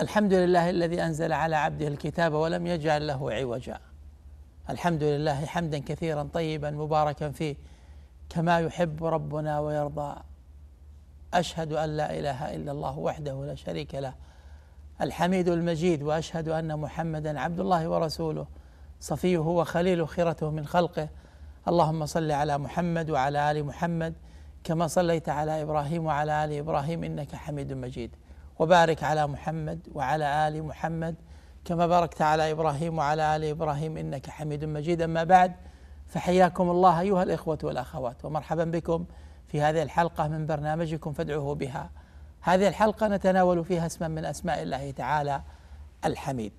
الحمد لله الذي انزل على عبده الكتاب ولم يجعل له عوجا الحمد لله حمدا كثيرا طيبا مباركا فيه كما يحب ربنا ويرضى اشهد ان لا اله الا الله وحده لا شريك له الحميد المجيد واشهد ان محمدا عبد الله ورسوله صفيه وخليله خيرته من خلقه اللهم صل على محمد وعلى ال محمد كما صليت على ابراهيم وعلى ال ابراهيم انك حميد مجيد وبارك على محمد وعلى ال محمد كما باركت على ابراهيم وعلى ال ابراهيم انك حميد مجيد اما بعد فحياكم الله ايها الاخوه والاخوات ومرحبا بكم في هذه الحلقه من برنامجكم فادعوه بها. هذه الحلقه نتناول فيها اسما من اسماء الله تعالى الحميد.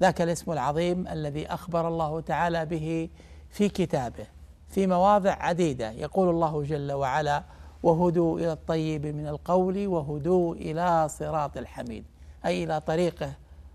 ذاك الاسم العظيم الذي اخبر الله تعالى به في كتابه في مواضع عديده يقول الله جل وعلا: وهدوا إلى الطيب من القول وهدوا إلى صراط الحميد أي إلى طريقه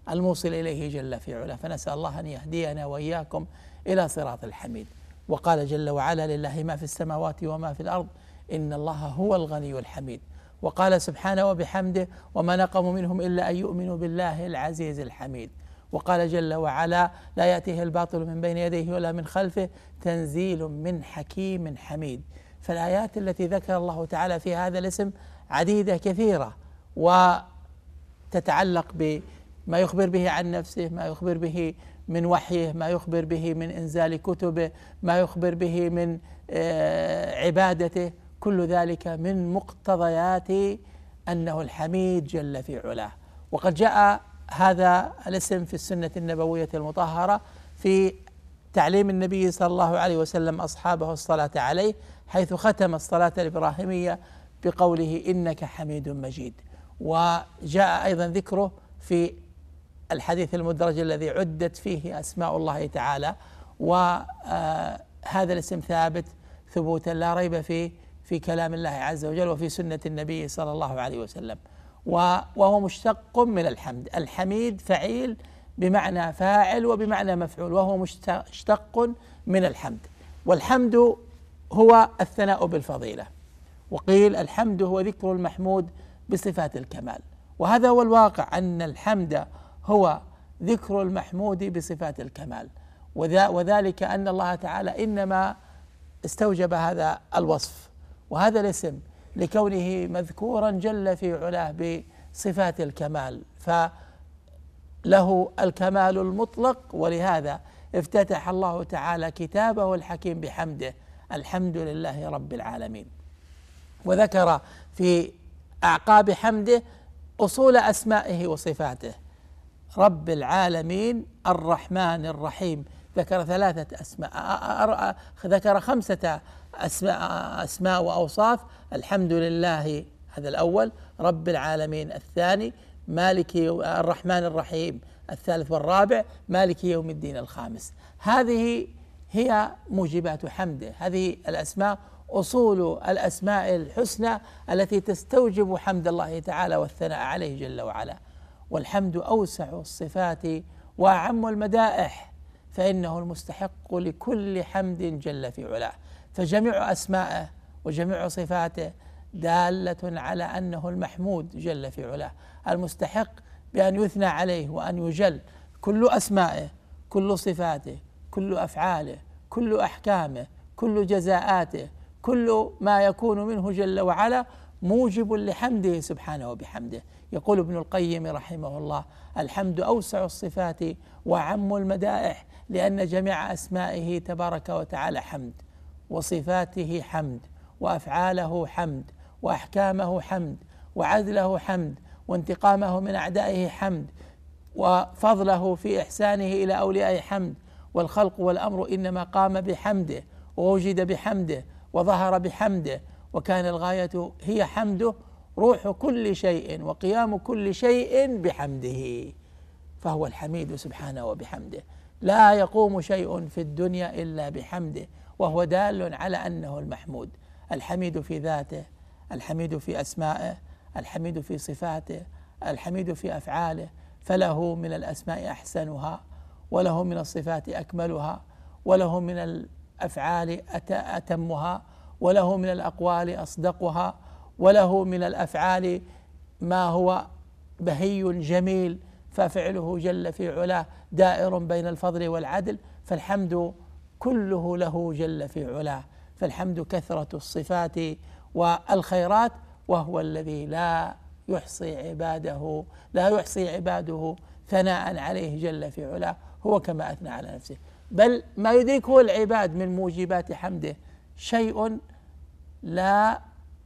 الموصل إليه جل في علا فنسأل الله أن يهدينا وإياكم إلى صراط الحميد وقال جل وعلا لله ما في السماوات وما في الأرض إن الله هو الغني الحميد وقال سبحانه وبحمده وما نقموا منهم إلا أن يؤمنوا بالله العزيز الحميد وقال جل وعلا لا يأتيه الباطل من بين يديه ولا من خلفه تنزيل من حكيم حميد فالآيات التي ذكر الله تعالى في هذا الاسم عديدة كثيرة وتتعلق بما يخبر به عن نفسه ما يخبر به من وحيه ما يخبر به من إنزال كتبه ما يخبر به من آه، عبادته كل ذلك من مقتضيات أنه الحميد جل في علاه وقد جاء هذا الاسم في السنة النبوية المطهرة في تعليم النبي صلى الله عليه وسلم اصحابه الصلاه عليه حيث ختم الصلاه الابراهيميه بقوله انك حميد مجيد وجاء ايضا ذكره في الحديث المدرج الذي عدت فيه اسماء الله تعالى وهذا آه، الاسم ثابت ثبوتا لا ريب فيه في كلام الله عز وجل وفي سنه النبي صلى الله عليه وسلم وهو مشتق من الحمد الحميد فعيل بمعنى فاعل وبمعنى مفعول وهو مشتق من الحمد والحمد هو الثناء بالفضيله وقيل الحمد هو ذكر المحمود بصفات الكمال وهذا هو الواقع ان الحمد هو ذكر المحمود بصفات الكمال وذلك ان الله تعالى انما استوجب هذا الوصف وهذا الاسم لكونه مذكورا جل في علاه بصفات الكمال ف له الكمال المطلق ولهذا افتتح الله تعالى كتابه الحكيم بحمده الحمد لله رب العالمين وذكر في اعقاب حمده اصول اسمائه وصفاته رب العالمين الرحمن الرحيم ذكر ثلاثة أسماء ذكر خمسة أسماء, أسماء وأوصاف الحمد لله هذا الأول رب العالمين الثاني مالك الرحمن الرحيم الثالث والرابع مالك يوم الدين الخامس هذه هي موجبات حمده هذه الأسماء أصول الأسماء الحسنى التي تستوجب حمد الله تعالى والثناء عليه جل وعلا والحمد أوسع الصفات وأعم المدائح فإنه المستحق لكل حمد جل في علاه فجميع أسمائه وجميع صفاته دالة على أنه المحمود جل في علاه المستحق بأن يثنى عليه وأن يجل كل أسمائه كل صفاته كل أفعاله كل أحكامه كل جزاءاته كل ما يكون منه جل وعلا موجب لحمده سبحانه وبحمده يقول ابن القيم رحمه الله الحمد أوسع الصفات وعم المدائح لأن جميع أسمائه تبارك وتعالى حمد وصفاته حمد وأفعاله حمد وأحكامه حمد وعدله حمد وانتقامه من اعدائه حمد وفضله في احسانه الى اولياء حمد والخلق والامر انما قام بحمده ووجد بحمده وظهر بحمده وكان الغايه هي حمده روح كل شيء وقيام كل شيء بحمده فهو الحميد سبحانه وبحمده لا يقوم شيء في الدنيا الا بحمده وهو دال على انه المحمود الحميد في ذاته الحميد في اسمائه الحميد في صفاته الحميد في افعاله فله من الاسماء احسنها وله من الصفات اكملها وله من الافعال اتمها وله من الاقوال اصدقها وله من الافعال ما هو بهي جميل ففعله جل في علاه دائر بين الفضل والعدل فالحمد كله له جل في علاه فالحمد كثره الصفات والخيرات وهو الذي لا يحصي عباده لا يحصي عباده ثناء عليه جل في علاه هو كما اثنى على نفسه بل ما يدركه العباد من موجبات حمده شيء لا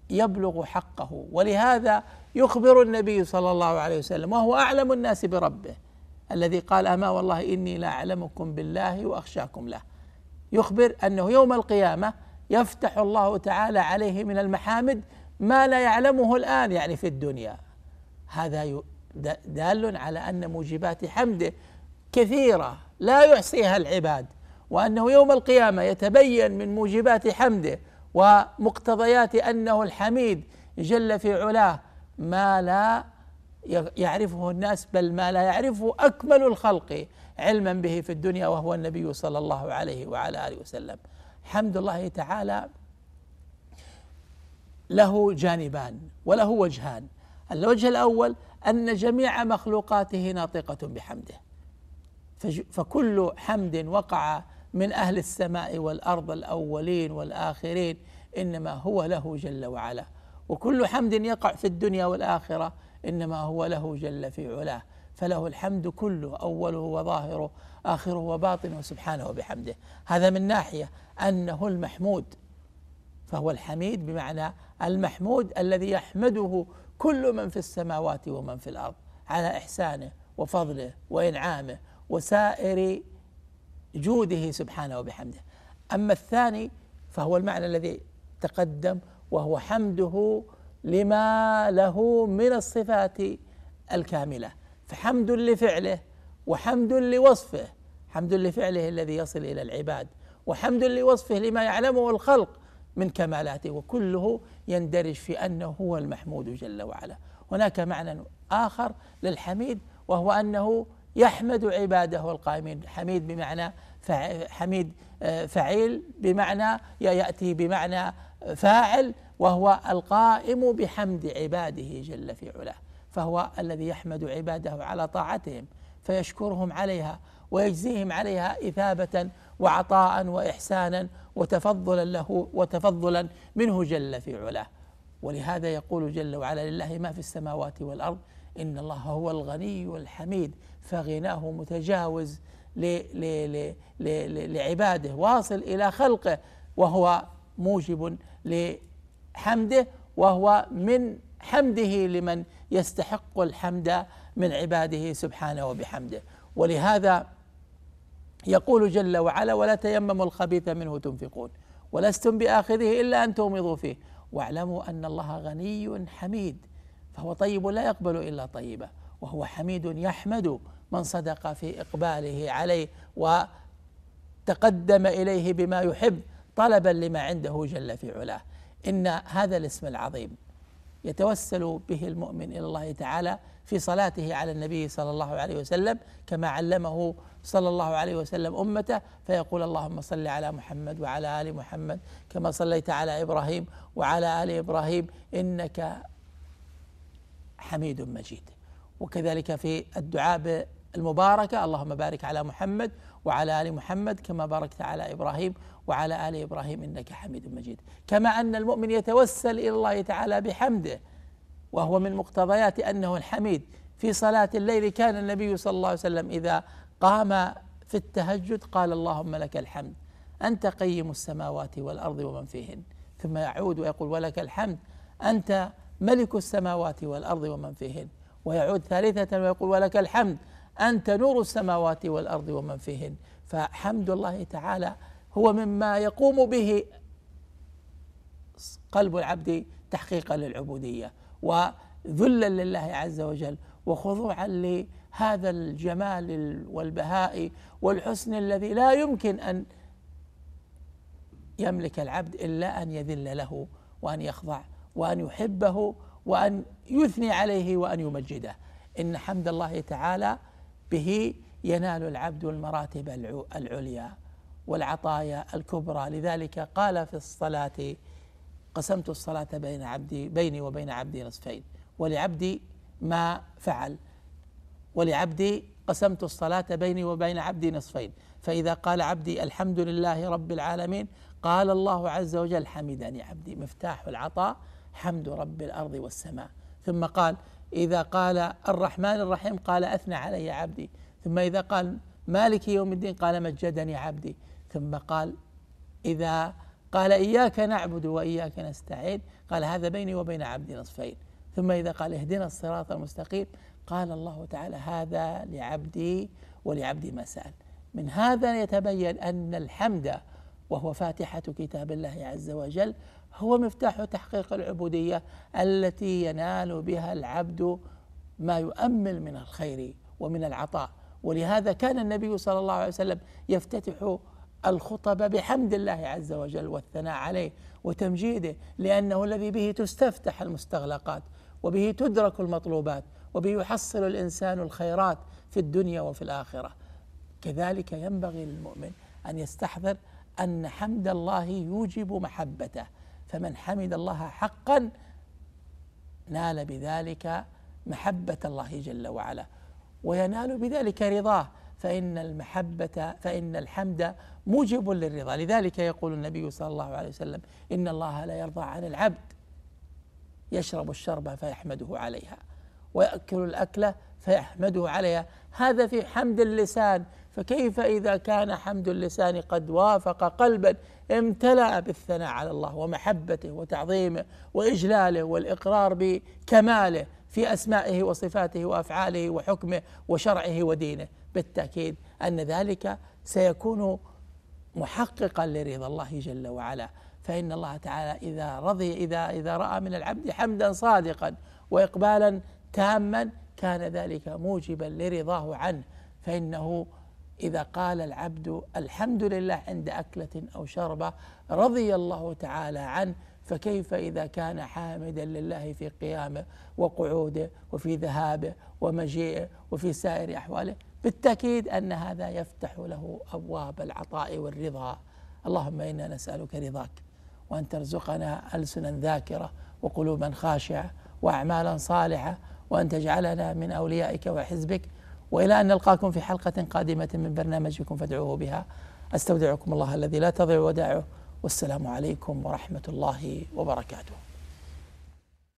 يبلغ حقه ولهذا يخبر النبي صلى الله عليه وسلم وهو اعلم الناس بربه الذي قال اما والله اني لاعلمكم بالله واخشاكم له يخبر انه يوم القيامه يفتح الله تعالى عليه من المحامد ما لا يعلمه الآن يعني في الدنيا هذا دال على أن موجبات حمده كثيرة لا يحصيها العباد وأنه يوم القيامة يتبين من موجبات حمده ومقتضيات أنه الحميد جل في علاه ما لا يعرفه الناس بل ما لا يعرفه أكمل الخلق علما به في الدنيا وهو النبي صلى الله عليه وعلى آله وسلم حمد الله تعالى له جانبان وله وجهان الوجه الاول ان جميع مخلوقاته ناطقه بحمده فكل حمد وقع من اهل السماء والارض الاولين والاخرين انما هو له جل وعلا وكل حمد يقع في الدنيا والاخره انما هو له جل في علاه فله الحمد كله اوله وظاهره اخره وباطنه سبحانه وبحمده هذا من ناحيه انه المحمود فهو الحميد بمعنى المحمود الذي يحمده كل من في السماوات ومن في الارض على احسانه وفضله وانعامه وسائر جوده سبحانه وبحمده اما الثاني فهو المعنى الذي تقدم وهو حمده لما له من الصفات الكامله فحمد لفعله وحمد لوصفه حمد لفعله الذي يصل الى العباد وحمد لوصفه لما يعلمه الخلق من كمالاته وكله يندرج في انه هو المحمود جل وعلا هناك معنى اخر للحميد وهو انه يحمد عباده القائمين حميد بمعنى حميد آه، فعيل بمعنى ياتي بمعنى فاعل وهو القائم بحمد عباده جل في علاه فهو الذي يحمد عباده على طاعتهم فيشكرهم عليها ويجزيهم عليها إثابة وعطاء وإحسانا وتفضلا له وتفضلا منه جل في علاه ولهذا يقول جل وعلا لله ما في السماوات والأرض إن الله هو الغني الحميد فغناه متجاوز لعباده واصل إلى خلقه وهو موجب لحمده وهو من حمده لمن يستحق الحمد من عباده سبحانه وبحمده ولهذا يقول جل وعلا ولا تيمموا الخبيث منه تنفقون ولستم باخذه الا ان تغمضوا فيه واعلموا ان الله غني حميد فهو طيب لا يقبل الا طيبا وهو حميد يحمد من صدق في اقباله عليه وتقدم اليه بما يحب طلبا لما عنده جل في علاه ان هذا الاسم العظيم يتوسل به المؤمن الى الله تعالى في صلاته على النبي صلى الله عليه وسلم كما علمه صلى الله عليه وسلم امته فيقول اللهم صل على محمد وعلى ال محمد كما صليت على ابراهيم وعلى ال ابراهيم انك حميد مجيد وكذلك في الدعاء المباركة اللهم بارك على محمد وعلى آل محمد كما باركت على إبراهيم وعلى آل إبراهيم إنك حميد مجيد كما أن المؤمن يتوسل إلى الله تعالى بحمده وهو من مقتضيات أنه الحميد في صلاة الليل كان النبي صلى الله عليه وسلم إذا قام في التهجد قال اللهم لك الحمد أنت قيم السماوات والأرض ومن فيهن ثم يعود ويقول ولك الحمد أنت ملك السماوات والأرض ومن فيهن ويعود ثالثة ويقول ولك الحمد أنت نور السماوات والأرض ومن فيهن فحمد الله تعالى هو مما يقوم به قلب العبد تحقيقا للعبودية وذلا لله عز وجل وخضوعا لهذا الجمال والبهاء والحسن الذي لا يمكن أن يملك العبد إلا أن يذل له وأن يخضع وأن يحبه وأن يثني عليه وأن يمجده إن حمد الله تعالى به ينال العبد المراتب العليا والعطايا الكبرى لذلك قال في الصلاة قسمت الصلاة بين عبدي بيني وبين عبدي نصفين ولعبدي ما فعل ولعبدي قسمت الصلاة بيني وبين عبدي نصفين فإذا قال عبدي الحمد لله رب العالمين قال الله عز وجل حمدني عبدي مفتاح العطاء حمد رب الأرض والسماء ثم قال إذا قال الرحمن الرحيم قال أثنى علي عبدي ثم إذا قال مالك يوم الدين قال مجدني عبدي ثم قال إذا قال إياك نعبد وإياك نستعين قال هذا بيني وبين عبدي نصفين ثم إذا قال اهدنا الصراط المستقيم قال الله تعالى هذا لعبدي ولعبدي ما سأل من هذا يتبين أن الحمد وهو فاتحة كتاب الله عز وجل هو مفتاح تحقيق العبوديه التي ينال بها العبد ما يؤمل من الخير ومن العطاء ولهذا كان النبي صلى الله عليه وسلم يفتتح الخطب بحمد الله عز وجل والثناء عليه وتمجيده لانه الذي به تستفتح المستغلقات وبه تدرك المطلوبات وبه يحصل الانسان الخيرات في الدنيا وفي الاخره كذلك ينبغي للمؤمن ان يستحضر ان حمد الله يوجب محبته فمن حمد الله حقا نال بذلك محبة الله جل وعلا وينال بذلك رضاه فإن المحبة فإن الحمد موجب للرضا لذلك يقول النبي صلى الله عليه وسلم إن الله لا يرضى عن العبد يشرب الشربة فيحمده عليها ويأكل الأكلة فيحمده عليها هذا في حمد اللسان فكيف إذا كان حمد اللسان قد وافق قلبا امتلأ بالثناء على الله ومحبته وتعظيمه وإجلاله والإقرار بكماله في أسمائه وصفاته وأفعاله وحكمه وشرعه ودينه بالتأكيد أن ذلك سيكون محققا لرضا الله جل وعلا فإن الله تعالى إذا رضي إذا إذا رأى من العبد حمدا صادقا وإقبالا تاما كان ذلك موجبا لرضاه عنه فإنه إذا قال العبد الحمد لله عند أكلة أو شربة رضي الله تعالى عنه فكيف إذا كان حامدا لله في قيامه وقعوده وفي ذهابه ومجيئه وفي سائر أحواله بالتأكيد أن هذا يفتح له أبواب العطاء والرضا اللهم إنا نسألك رضاك وأن ترزقنا ألسنا ذاكرة وقلوبا خاشعة وأعمالا صالحة وأن تجعلنا من أوليائك وحزبك وإلى أن نلقاكم في حلقة قادمة من برنامجكم فادعوه بها أستودعكم الله الذي لا تضيع ودائعه والسلام عليكم ورحمة الله وبركاته